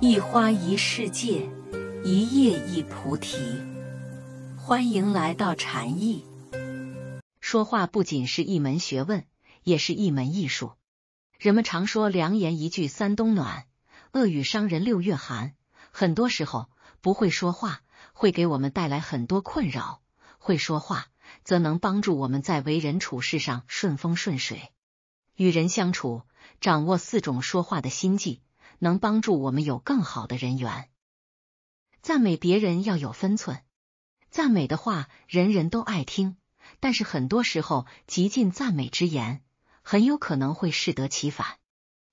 一花一世界，一叶一菩提。欢迎来到禅意。说话不仅是一门学问，也是一门艺术。人们常说“良言一句三冬暖，恶语伤人六月寒”。很多时候，不会说话会给我们带来很多困扰；会说话，则能帮助我们在为人处事上顺风顺水。与人相处，掌握四种说话的心计。能帮助我们有更好的人缘。赞美别人要有分寸，赞美的话人人都爱听，但是很多时候极尽赞美之言，很有可能会适得其反，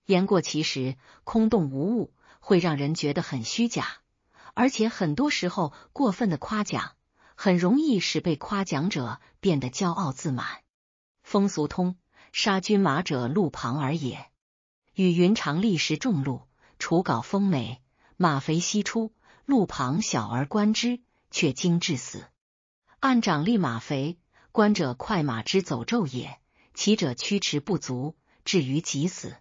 言过其实，空洞无物，会让人觉得很虚假。而且很多时候过分的夸奖，很容易使被夸奖者变得骄傲自满。风俗通：杀君马者，路旁而也。与云长立时重路。刍稿丰美，马肥西出，路旁小儿观之，却惊至死。按掌立马肥，观者快马之走骤也；骑者驱驰不足，至于即死。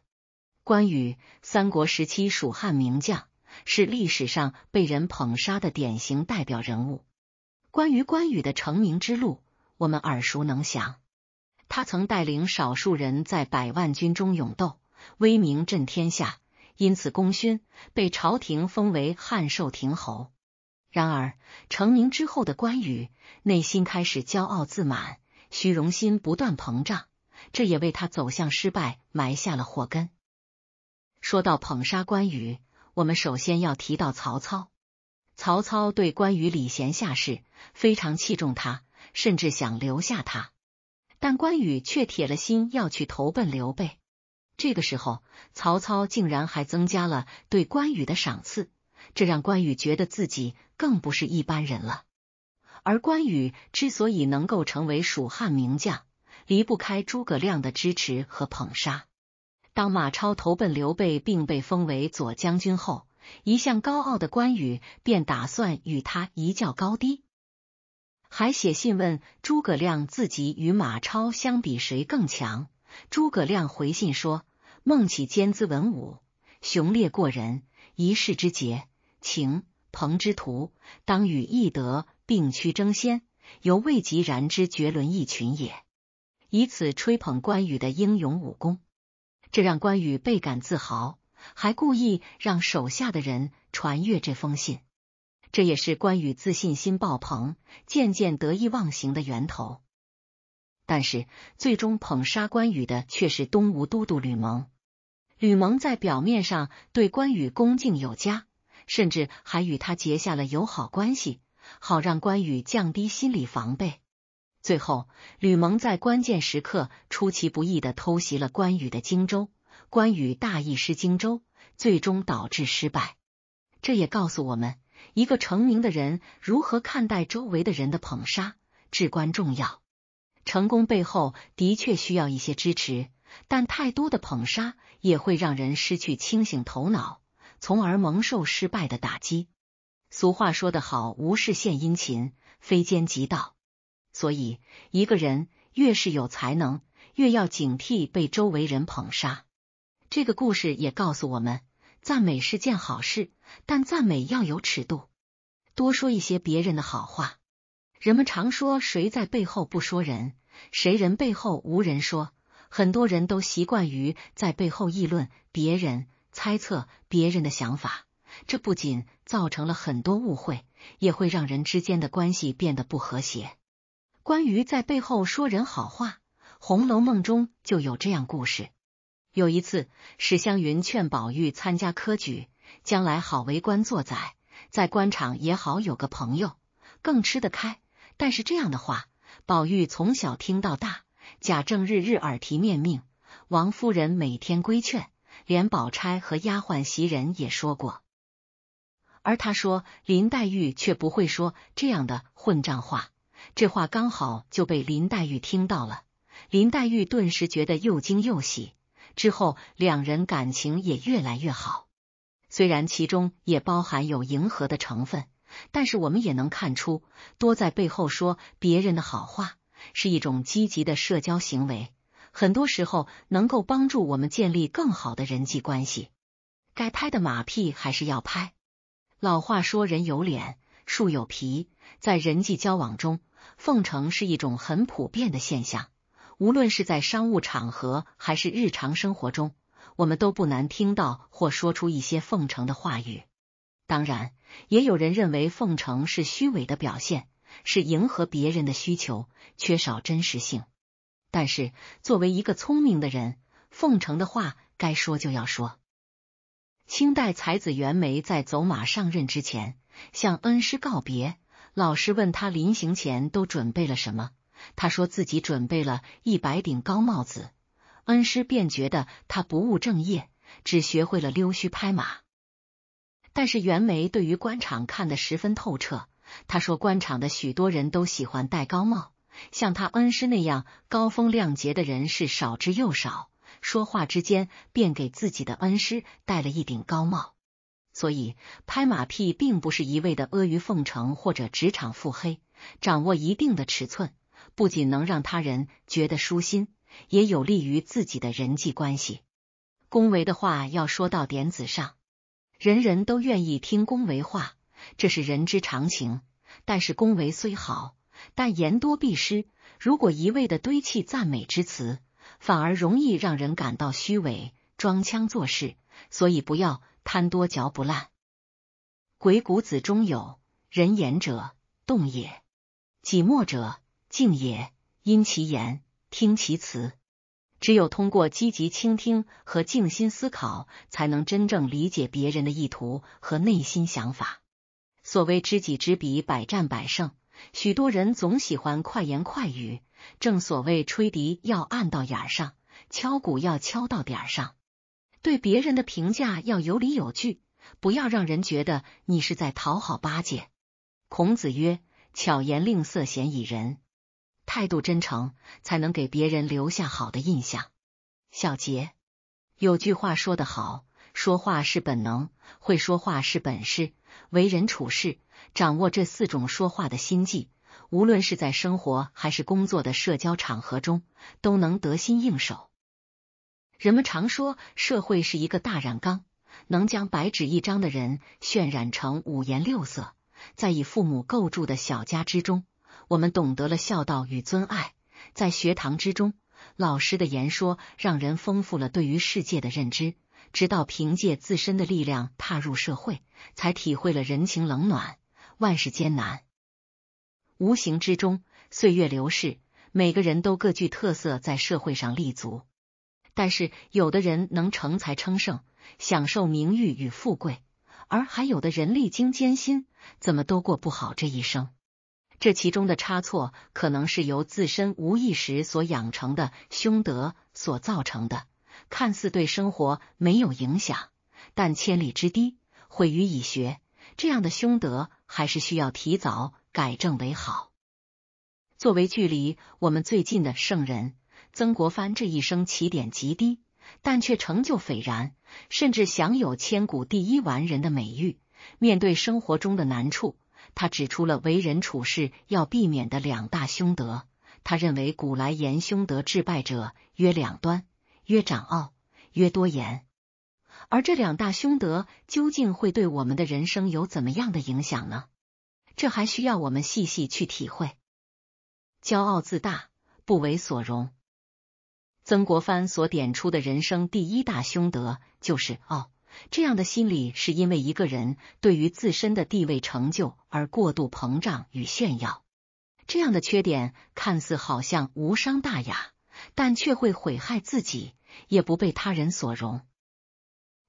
关羽，三国时期蜀汉名将，是历史上被人捧杀的典型代表人物。关于关羽的成名之路，我们耳熟能详。他曾带领少数人在百万军中勇斗，威名震天下。因此，功勋被朝廷封为汉寿亭侯。然而，成名之后的关羽内心开始骄傲自满，虚荣心不断膨胀，这也为他走向失败埋下了祸根。说到捧杀关羽，我们首先要提到曹操。曹操对关羽礼贤下士，非常器重他，甚至想留下他，但关羽却铁了心要去投奔刘备。这个时候，曹操竟然还增加了对关羽的赏赐，这让关羽觉得自己更不是一般人了。而关羽之所以能够成为蜀汉名将，离不开诸葛亮的支持和捧杀。当马超投奔刘备并被封为左将军后，一向高傲的关羽便打算与他一较高低，还写信问诸葛亮自己与马超相比谁更强。诸葛亮回信说：“孟起兼资文武，雄烈过人，一世之杰。情朋之徒，当与义德并驱争先，犹未及然之绝伦逸群也。”以此吹捧关羽的英勇武功，这让关羽倍感自豪，还故意让手下的人传阅这封信。这也是关羽自信心爆棚、渐渐得意忘形的源头。但是，最终捧杀关羽的却是东吴都督吕蒙。吕蒙在表面上对关羽恭敬有加，甚至还与他结下了友好关系，好让关羽降低心理防备。最后，吕蒙在关键时刻出其不意的偷袭了关羽的荆州，关羽大意失荆州，最终导致失败。这也告诉我们，一个成名的人如何看待周围的人的捧杀，至关重要。成功背后的确需要一些支持，但太多的捧杀也会让人失去清醒头脑，从而蒙受失败的打击。俗话说得好，无事献殷勤，非奸即盗。所以，一个人越是有才能，越要警惕被周围人捧杀。这个故事也告诉我们，赞美是件好事，但赞美要有尺度，多说一些别人的好话。人们常说，谁在背后不说人，谁人背后无人说。很多人都习惯于在背后议论别人、猜测别人的想法，这不仅造成了很多误会，也会让人之间的关系变得不和谐。关于在背后说人好话，《红楼梦》中就有这样故事。有一次，史湘云劝宝玉参加科举，将来好为官做宰，在官场也好有个朋友，更吃得开。但是这样的话，宝玉从小听到大，贾政日日耳提面命，王夫人每天规劝，连宝钗和丫鬟袭人也说过。而他说林黛玉却不会说这样的混账话，这话刚好就被林黛玉听到了。林黛玉顿时觉得又惊又喜，之后两人感情也越来越好，虽然其中也包含有迎合的成分。但是我们也能看出，多在背后说别人的好话是一种积极的社交行为，很多时候能够帮助我们建立更好的人际关系。该拍的马屁还是要拍。老话说，人有脸，树有皮，在人际交往中，奉承是一种很普遍的现象。无论是在商务场合还是日常生活中，我们都不难听到或说出一些奉承的话语。当然，也有人认为奉承是虚伪的表现，是迎合别人的需求，缺少真实性。但是，作为一个聪明的人，奉承的话该说就要说。清代才子袁枚在走马上任之前向恩师告别，老师问他临行前都准备了什么，他说自己准备了一百顶高帽子，恩师便觉得他不务正业，只学会了溜须拍马。但是袁枚对于官场看得十分透彻，他说官场的许多人都喜欢戴高帽，像他恩师那样高风亮节的人是少之又少。说话之间便给自己的恩师戴了一顶高帽，所以拍马屁并不是一味的阿谀奉承或者职场腹黑，掌握一定的尺寸，不仅能让他人觉得舒心，也有利于自己的人际关系。恭维的话要说到点子上。人人都愿意听恭维话，这是人之常情。但是恭维虽好，但言多必失。如果一味的堆砌赞美之词，反而容易让人感到虚伪、装腔作势。所以不要贪多嚼不烂。《鬼谷子》中有：“人言者动也，己莫者静也。因其言，听其辞。”只有通过积极倾听和静心思考，才能真正理解别人的意图和内心想法。所谓知己知彼，百战百胜。许多人总喜欢快言快语，正所谓吹笛要按到眼上，敲鼓要敲到点上。对别人的评价要有理有据，不要让人觉得你是在讨好巴结。孔子曰：“巧言令色，鲜矣仁。”态度真诚，才能给别人留下好的印象。小杰，有句话说得好，说话是本能，会说话是本事。为人处事，掌握这四种说话的心计，无论是在生活还是工作的社交场合中，都能得心应手。人们常说，社会是一个大染缸，能将白纸一张的人渲染成五颜六色。在以父母构筑的小家之中。我们懂得了孝道与尊爱，在学堂之中，老师的言说让人丰富了对于世界的认知。直到凭借自身的力量踏入社会，才体会了人情冷暖、万事艰难。无形之中，岁月流逝，每个人都各具特色，在社会上立足。但是，有的人能成才称圣，享受名誉与富贵；而还有的人历经艰辛，怎么都过不好这一生。这其中的差错，可能是由自身无意识所养成的凶德所造成的。看似对生活没有影响，但千里之堤毁于蚁穴，这样的凶德还是需要提早改正为好。作为距离我们最近的圣人，曾国藩这一生起点极低，但却成就斐然，甚至享有千古第一完人的美誉。面对生活中的难处。他指出了为人处事要避免的两大凶德。他认为古来言凶德致败者曰两端，曰长傲，曰多言。而这两大凶德究竟会对我们的人生有怎么样的影响呢？这还需要我们细细去体会。骄傲自大，不为所容。曾国藩所点出的人生第一大凶德就是傲。这样的心理是因为一个人对于自身的地位成就而过度膨胀与炫耀。这样的缺点看似好像无伤大雅，但却会毁害自己，也不被他人所容。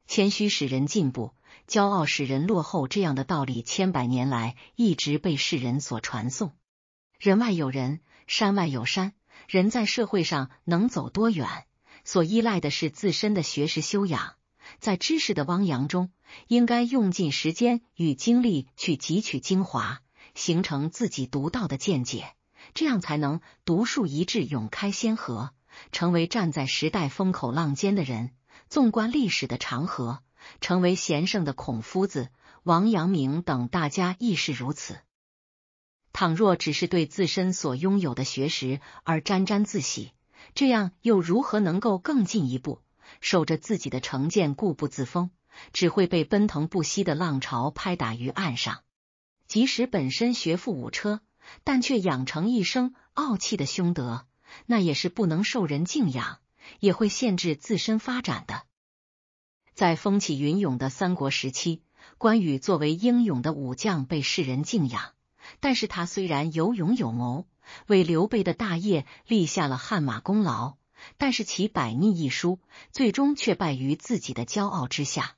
谦虚使人进步，骄傲使人落后。这样的道理千百年来一直被世人所传颂。人外有人，山外有山。人在社会上能走多远，所依赖的是自身的学识修养。在知识的汪洋中，应该用尽时间与精力去汲取精华，形成自己独到的见解，这样才能独树一帜，永开先河，成为站在时代风口浪尖的人。纵观历史的长河，成为贤圣的孔夫子、王阳明等大家亦是如此。倘若只是对自身所拥有的学识而沾沾自喜，这样又如何能够更进一步？守着自己的成见，固步自封，只会被奔腾不息的浪潮拍打于岸上。即使本身学富五车，但却养成一生傲气的胸德，那也是不能受人敬仰，也会限制自身发展的。在风起云涌的三国时期，关羽作为英勇的武将，被世人敬仰。但是他虽然有勇有谋，为刘备的大业立下了汗马功劳。但是其百逆一书，最终却败于自己的骄傲之下。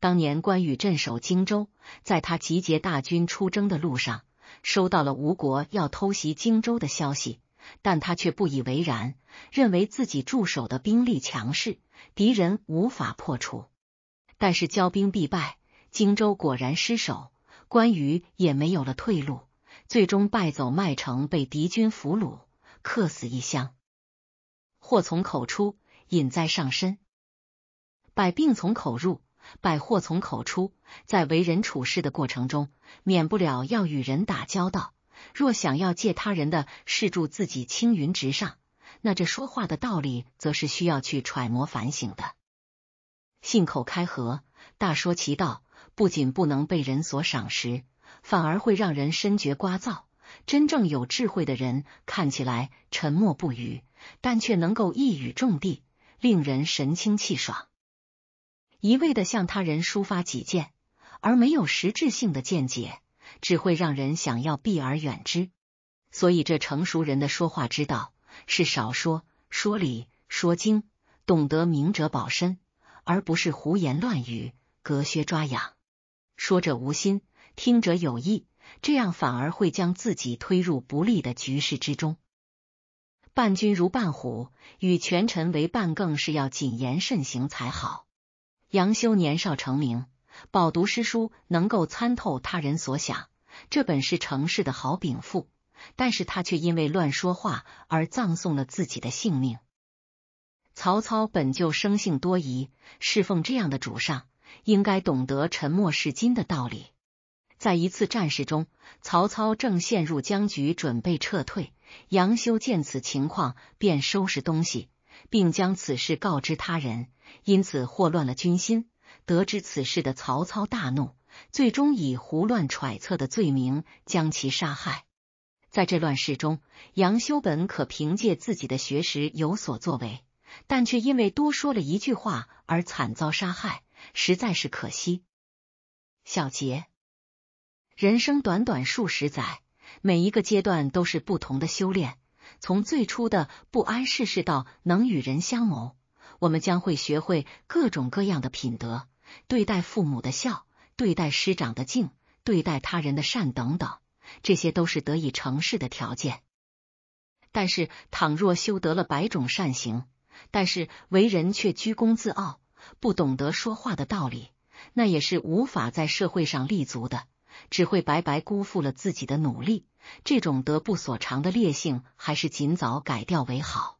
当年关羽镇守荆州，在他集结大军出征的路上，收到了吴国要偷袭荆州的消息，但他却不以为然，认为自己驻守的兵力强势，敌人无法破除。但是骄兵必败，荆州果然失守，关羽也没有了退路，最终败走麦城，被敌军俘虏，客死异乡。祸从口出，引灾上身；百病从口入，百祸从口出。在为人处事的过程中，免不了要与人打交道。若想要借他人的事助自己青云直上，那这说话的道理，则是需要去揣摩反省的。信口开河，大说其道，不仅不能被人所赏识，反而会让人深觉聒噪。真正有智慧的人，看起来沉默不语。但却能够一语中的，令人神清气爽。一味的向他人抒发己见，而没有实质性的见解，只会让人想要避而远之。所以，这成熟人的说话之道是少说、说理、说精，懂得明哲保身，而不是胡言乱语、隔靴抓痒。说者无心，听者有意，这样反而会将自己推入不利的局势之中。伴君如伴虎，与权臣为伴更是要谨言慎行才好。杨修年少成名，饱读诗书，能够参透他人所想，这本是成事的好禀赋，但是他却因为乱说话而葬送了自己的性命。曹操本就生性多疑，侍奉这样的主上，应该懂得沉默是金的道理。在一次战事中，曹操正陷入僵局，准备撤退。杨修见此情况，便收拾东西，并将此事告知他人，因此祸乱了军心。得知此事的曹操大怒，最终以胡乱揣测的罪名将其杀害。在这乱世中，杨修本可凭借自己的学识有所作为，但却因为多说了一句话而惨遭杀害，实在是可惜。小杰，人生短短数十载。每一个阶段都是不同的修炼，从最初的不谙世事到能与人相谋，我们将会学会各种各样的品德，对待父母的孝，对待师长的敬，对待他人的善等等，这些都是得以成事的条件。但是，倘若修得了百种善行，但是为人却居功自傲，不懂得说话的道理，那也是无法在社会上立足的。只会白白辜负了自己的努力，这种得不所偿的劣性，还是尽早改掉为好。